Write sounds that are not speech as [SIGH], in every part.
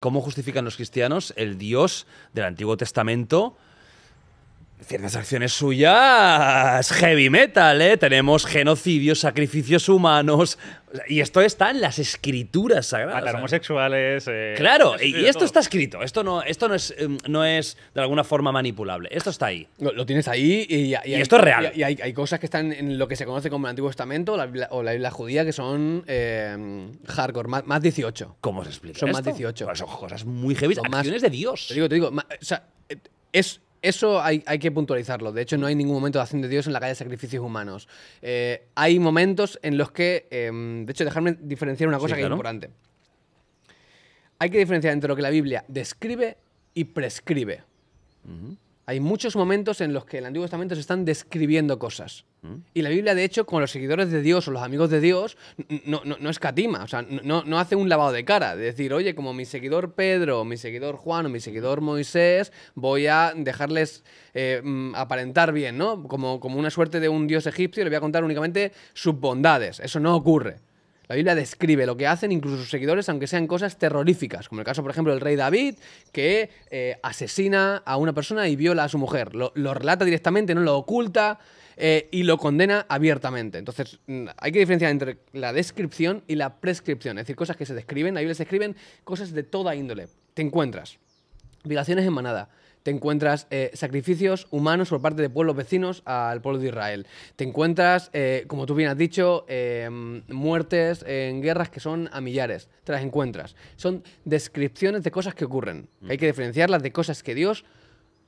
¿Cómo justifican los cristianos el Dios del Antiguo Testamento? ciertas acciones suyas heavy metal, ¿eh? Tenemos genocidios, sacrificios humanos. Y esto está en las escrituras sagradas. Matar ¿eh? homosexuales. Eh, claro, y esto está escrito. Esto no, esto no es, em, no es de alguna forma manipulable. Esto está ahí. Lo, tienes ahí y, y, esto es real. Y, hay, cosas que están en lo que se conoce como el Antiguo Testamento la o la Biblia judía que son em, hardcore, más, 18. ¿Cómo se explica? Son más 18. Pues son cosas muy heavy. acciones de Dios. Te digo, te digo. o sea, eh, es eso hay, que puntualizarlo. De hecho, no hay ningún momento de acción de Dios en la calle de sacrificios humanos. Eh, hay momentos en los que. Em, de hecho, dejarme diferenciar una cosa que es importante. Hay que diferenciar entre lo que la Biblia describe y prescribe. Hay muchos momentos en los que el Antiguo Testamento se están describiendo cosas. Mm. Y la Biblia, de hecho, con los seguidores de Dios o los amigos de Dios, no, escatima, o sea, no, hace un lavado de cara. De decir, oye, como mi seguidor Pedro, o mi seguidor Juan, o mi seguidor Moisés, voy a dejarles eh, mm, aparentar bien, ¿no? Como, como una suerte de un dios egipcio, le voy a contar únicamente sus bondades. Eso no ocurre. La Biblia describe lo que hacen incluso sus seguidores, aunque sean cosas terroríficas, como el caso, por ejemplo, del rey David, que eh, asesina a una persona y viola a su mujer. Lo, relata directamente, no lo oculta eh, y lo condena abiertamente. Entonces, mm, hay que diferenciar entre la descripción y la prescripción, es decir, cosas que se describen, la Biblia se escriben cosas de toda índole. Te encuentras. violaciones en manada, te encuentras eh, sacrificios humanos por parte de pueblos vecinos al pueblo de Israel. Te encuentras, eh, como tú bien has dicho, em, muertes en guerras que son a millares. Te las encuentras. Son descripciones de cosas que ocurren. Mm. hay que diferenciarlas de cosas que Dios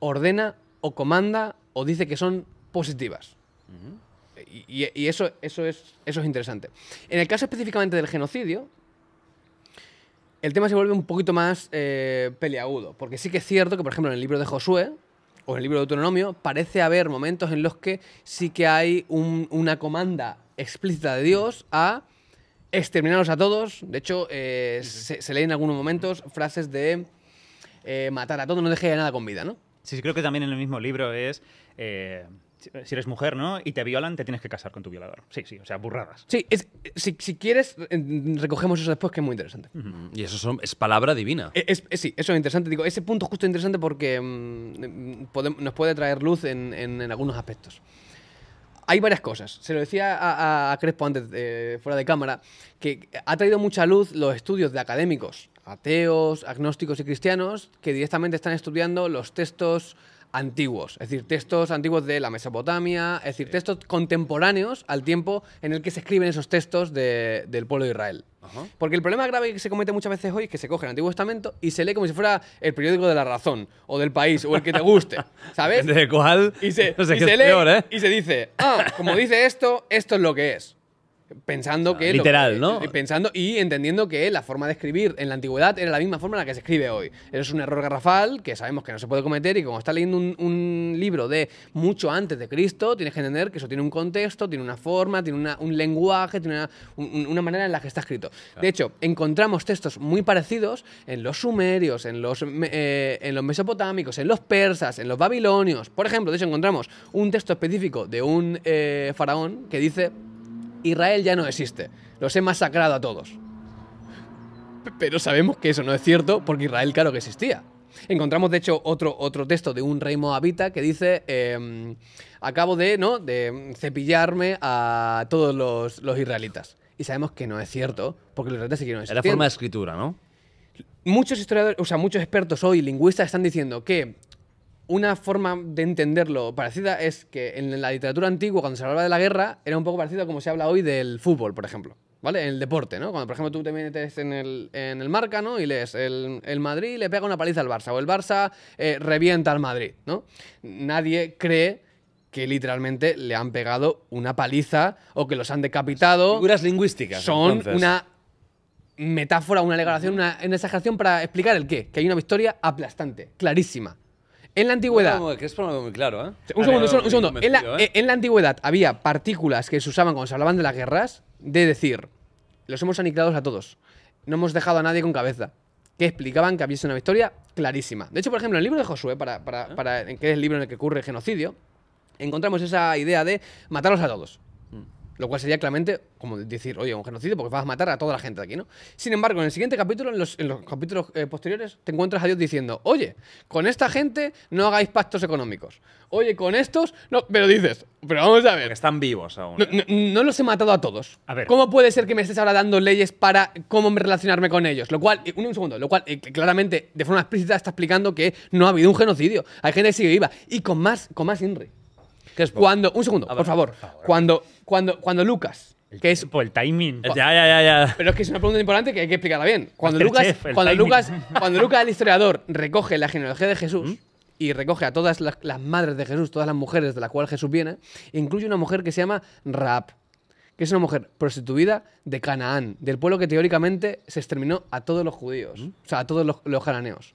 ordena o comanda o dice que son positivas. y, y, eso, eso, es, eso es interesante. En el caso específicamente del genocidio, el tema se vuelve un poquito más eh, peliagudo. peleagudo, porque sí que es cierto que, por ejemplo, en el libro de Josué o en el libro de Deuteronomio, parece haber momentos en los que sí que hay una comanda explícita de Dios a exterminarlos a todos. De hecho, eh, Se, leen en algunos momentos frases de eh, matar a todos, no deje nada con vida, ¿no? Sí, creo que también en el mismo libro es si eres mujer, ¿no? Y te violan, te tienes que casar con tu violador. Sí, sí, o sea, burradas. Sí, es, si, quieres, recogemos eso después, que es muy interesante. Mm, y eso son, es palabra divina. E, eh, sí, eso es interesante. Digo, ese punto justo interesante porque mm, mm, nos puede traer luz en, algunos aspectos. Hay varias cosas. Se lo decía a, Crespo antes, eh, fuera de cámara, que ha traído mucha luz los estudios de académicos, ateos, agnósticos y cristianos, que directamente están estudiando los textos antiguos, es decir, textos antiguos de la Mesopotamia, es decir, textos contemporáneos al tiempo en el que se escriben esos textos del pueblo de Israel. Porque el problema grave que se comete muchas veces hoy es que se coge el Antiguo Testamento y se lee como si fuera el periódico de la razón, o del país, o el que te guste, [LAUGHS] ¿sabes? ¿De cuál? Y se, [LAUGHS] y se lee ¿eh? y se dice, ah, como dice esto, esto es lo que es pensando que... Literal, ¿no? Eh, pensando y entendiendo que la forma de escribir en la antigüedad era la misma forma en la que se escribe hoy. Eso es un error garrafal que sabemos que no se puede cometer y como está leyendo un, libro de mucho antes de Cristo, tienes que entender que eso tiene un contexto, tiene una forma, tiene un lenguaje, tiene una, manera en la que está escrito. De hecho, encontramos textos muy parecidos en los sumerios, eh, en los, mesopotámicos, en los persas, en los babilonios. Por ejemplo, de hecho encontramos un texto específico de un eh, faraón que dice Israel ya no existe. Los he masacrado a todos. Pero sabemos que eso no es cierto porque Israel claro que existía. Encontramos, de hecho, otro, otro texto de un rey moabita que dice: em, Acabo de, ¿no? de cepillarme a todos los, israelitas. Y sabemos que no es cierto, porque los israelitas no existían. Era forma de escritura, ¿no? Muchos historiadores, o sea, muchos expertos hoy, lingüistas, están diciendo que una forma de entenderlo parecida es que en la literatura antigua, cuando se hablaba de la guerra, era un poco a como se habla hoy del fútbol, por ejemplo. ¿Vale? En el deporte, ¿no? Cuando, por ejemplo, tú te metes en el, en marca, ¿no? Y lees el, el Madrid le pega una paliza al Barça, o el Barça eh, revienta al Madrid, ¿no? Nadie cree que literalmente le han pegado una paliza o que los han decapitado. Figuras lingüísticas. Son una metáfora, una alegación, una exageración para explicar el qué, que hay una victoria aplastante, clarísima. En la antigüedad. muy claro, ¿eh? Un segundo, un segundo. ¿eh? En, la, antigüedad había partículas que se usaban cuando se hablaban de las guerras de decir, los hemos aniquilados a todos. No hemos dejado a nadie con cabeza. Que explicaban que había una victoria clarísima. De hecho, por ejemplo, en el libro de Josué, ¿Eh? para, que es el libro en el que ocurre el genocidio, encontramos esa idea de matarlos a todos. Lo cual sería claramente como decir, oye, un genocidio porque vas a matar a toda la gente de aquí, ¿no? Sin embargo, en el siguiente capítulo, en los, capítulos eh, posteriores, te encuentras a Dios diciendo, oye, con esta gente no hagáis pactos económicos. Oye, con estos, no, pero dices, pero vamos a ver. están vivos aún. ¿eh? No, los he matado a todos. A ver. ¿Cómo puede ser que me estés ahora dando leyes para cómo relacionarme con ellos? Lo cual, eh, un, segundo, lo cual claramente, de forma explícita, está explicando que no ha habido un genocidio. Hay gente que sigue viva. Y con más, con más Inri es Cuando, un segundo, por, favor. Cuando, cuando, cuando Lucas, que es por el timing. Ya, ya, ya, Pero es que es una pregunta importante que hay que explicarla bien. [LAUGHS] Cuando Lucas, cuando Lucas, el historiador recoge la genealogía de Jesús ¿Mm? y recoge a todas las, madres de Jesús, todas las mujeres de las cuales Jesús viene, incluye una mujer que se llama Raab, que es una mujer prostituida de Canaán, del pueblo que teóricamente se exterminó a todos los judíos, ¿Mm? o sea, a todos los, los cananeos.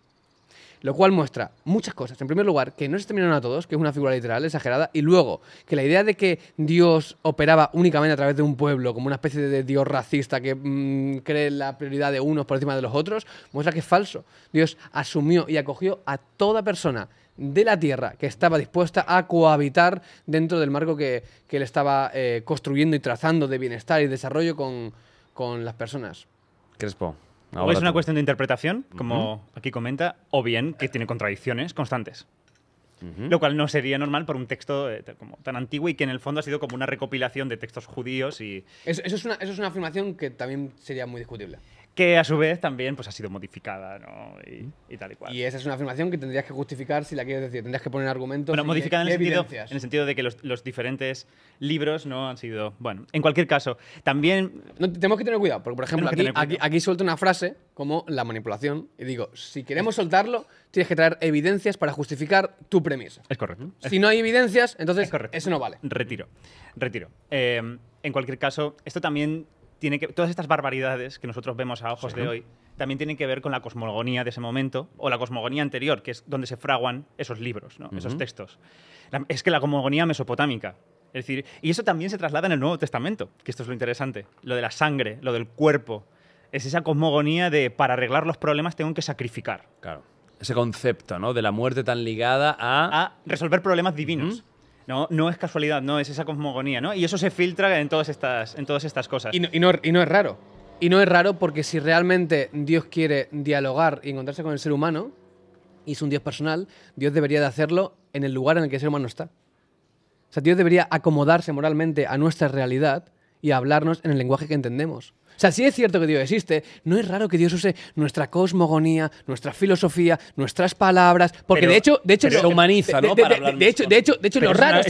Lo cual muestra muchas cosas. En primer lugar, que no se terminaron a todos, que es una figura literal exagerada. Y luego, que la idea de que Dios operaba únicamente a través de un pueblo, como una especie de Dios racista que mm, cree la prioridad de unos por encima de los otros, muestra que es falso. Dios asumió y acogió a toda persona de la Tierra que estaba dispuesta a cohabitar dentro del marco que, que él estaba eh, construyendo y trazando de bienestar y desarrollo con, con las personas. Crespo. Ah, o es una pues. cuestión de interpretación, como aquí comenta, o bien que tiene contradicciones constantes. Lo cual no sería normal por un texto eh, como tan antiguo y que en el fondo ha sido como una recopilación de textos judíos y... eso es una afirmación que también sería muy discutible que a su vez también pues, ha sido modificada ¿no? y, tal y cual. Y esa es una afirmación que tendrías que justificar si la quieres decir, tendrías que poner argumentos. no modificada en el, en el, sentido, de que los, diferentes libros no han sido. Bueno, en cualquier caso, también. No, tenemos que tener cuidado, porque por ejemplo, aquí, aquí, suelto una frase como la manipulación y digo, si queremos soltarlo, tienes que traer evidencias para justificar tu premisa. Es correcto. Si no hay evidencias, entonces eso no vale. Retiro, retiro. Eh, en cualquier caso, esto también que, todas estas barbaridades que nosotros vemos a ojos de hoy también tienen que ver con la cosmogonía de ese momento o la cosmogonía anterior, que es donde se fraguan esos libros, esos textos. es que la cosmogonía mesopotámica. Es decir, y eso también se traslada en el Nuevo Testamento, que esto es lo interesante, lo de la sangre, lo del cuerpo. Es esa cosmogonía de para arreglar los problemas tengo que sacrificar. Claro. Ese concepto, ¿no? De la muerte tan ligada a. A resolver problemas divinos. No, no es casualidad, no, es esa cosmogonía, ¿no? Y eso se filtra en todas estas, en todas estas cosas. Y no, y no es raro. Y no es raro porque si realmente Dios quiere dialogar y encontrarse con el ser humano, y es un Dios personal, Dios debería de hacerlo en el lugar en el que el ser humano está. O sea, Dios debería acomodarse moralmente a nuestra realidad y hablarnos en el lenguaje que entendemos. O sea, si es cierto que Dios existe, no es raro que Dios use nuestra cosmogonía, nuestra filosofía, nuestras palabras, porque de hecho, de hecho, humaniza, ¿no? De, de, hecho, de hecho, de lo raro,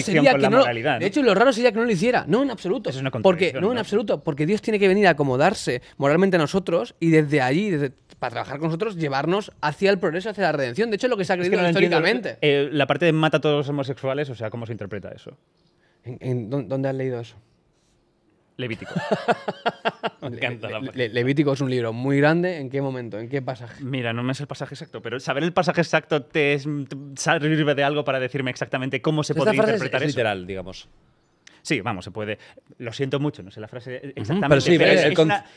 sería que no, de hecho, lo raro sería que no lo hiciera, no en absoluto, es una porque no, en absoluto, porque Dios tiene que venir a acomodarse moralmente a nosotros y desde allí, para trabajar con nosotros, llevarnos hacia el progreso, hacia la redención. De hecho, es lo que se ha creído históricamente. Eh, la parte de mata a todos los homosexuales, o sea, ¿cómo se interpreta eso? dónde has leído eso? Levítico. [LAUGHS] Levítico es un libro muy grande. ¿En qué momento? ¿En qué pasaje? Mira, no me es el pasaje exacto, pero saber el pasaje exacto te, sirve de algo para decirme exactamente cómo se puede podría interpretar es, es literal, digamos. Sí, vamos, se puede. Lo siento mucho, no sé la frase exactamente. pero sí, es,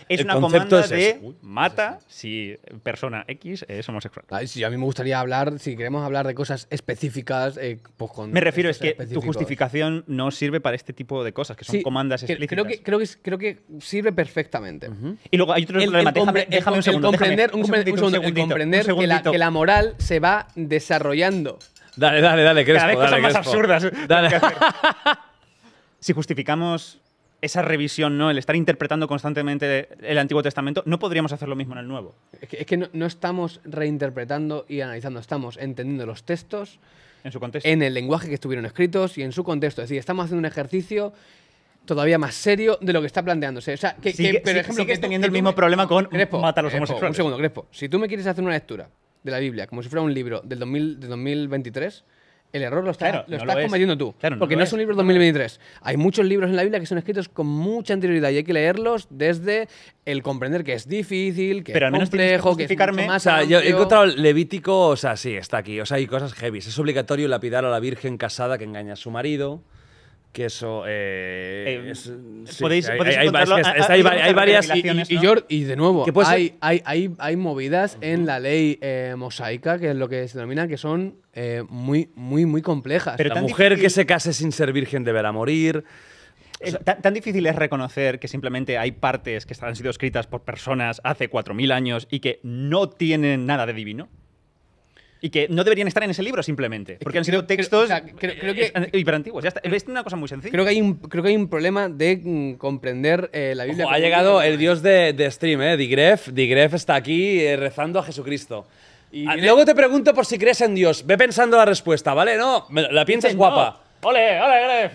el una, comanda de mata si persona X es homosexual. a mí me gustaría hablar, si queremos hablar de cosas específicas, eh, pues con. Me refiero, es que tu justificación no sirve para este tipo de cosas, que son comandas explícitas. Creo que, creo que, creo que sirve perfectamente. Y luego hay otro el, problema. El déjame, un segundo. comprender, un, segundo un comprender que, la, moral se va desarrollando. Dale, dale, dale, Crespo. Cada vez cosas más absurdas. Dale. [LAUGHS] si justificamos esa revisión, ¿no? El estar interpretando constantemente el Antiguo Testamento, ¿no podríamos hacer lo mismo en el Nuevo? Es que, no, estamos reinterpretando y analizando, estamos entendiendo los textos. En su En el lenguaje que estuvieron escritos y en su contexto. Es decir, estamos haciendo un ejercicio todavía más serio de lo que está planteándose. O sea, que, teniendo el mismo problema con Crespo, los Un segundo, Crespo. Si tú me quieres hacer una lectura de la Biblia como si fuera un libro del, 2000, del 2023 el error lo, está, estás cometiendo tú. porque no es un libro 2023. Hay muchos libros en la Biblia que son escritos con mucha anterioridad y hay que leerlos desde el comprender que es difícil, que es complejo, que, es más. O sea, he encontrado Levítico, o sea, sí, está aquí. O sea, hay cosas heavy. Es obligatorio lapidar a la virgen casada que engaña a su marido que eso podéis, hay, varias y, de nuevo hay, hay, hay, movidas en la ley eh, mosaica que es lo que se denomina que son eh, muy, muy, muy complejas. Pero la mujer que se case sin ser virgen deberá morir. Eh, tan, difícil es reconocer que simplemente hay partes que han sido escritas por personas hace 4.000 años y que no tienen nada de divino. Y que no deberían estar en ese libro simplemente, porque han sido textos creo, eh, hiperantiguos. Ya Es una cosa muy sencilla. Creo que hay un, creo que hay un problema de mm, comprender la Biblia. ha llegado el dios de, de stream, eh, Digref. Digref está aquí rezando a Jesucristo. Y ah, Luego te pregunto por si crees en Dios. Ve pensando la respuesta, ¿vale? No, la piensas guapa. Ole, ole, ole.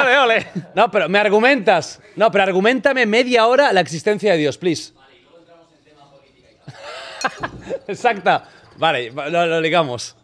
[LAUGHS] ole, ole. No, pero me argumentas. No, pero argumentame media hora la existencia de Dios, please. Exacta. Vale, lo ligamos.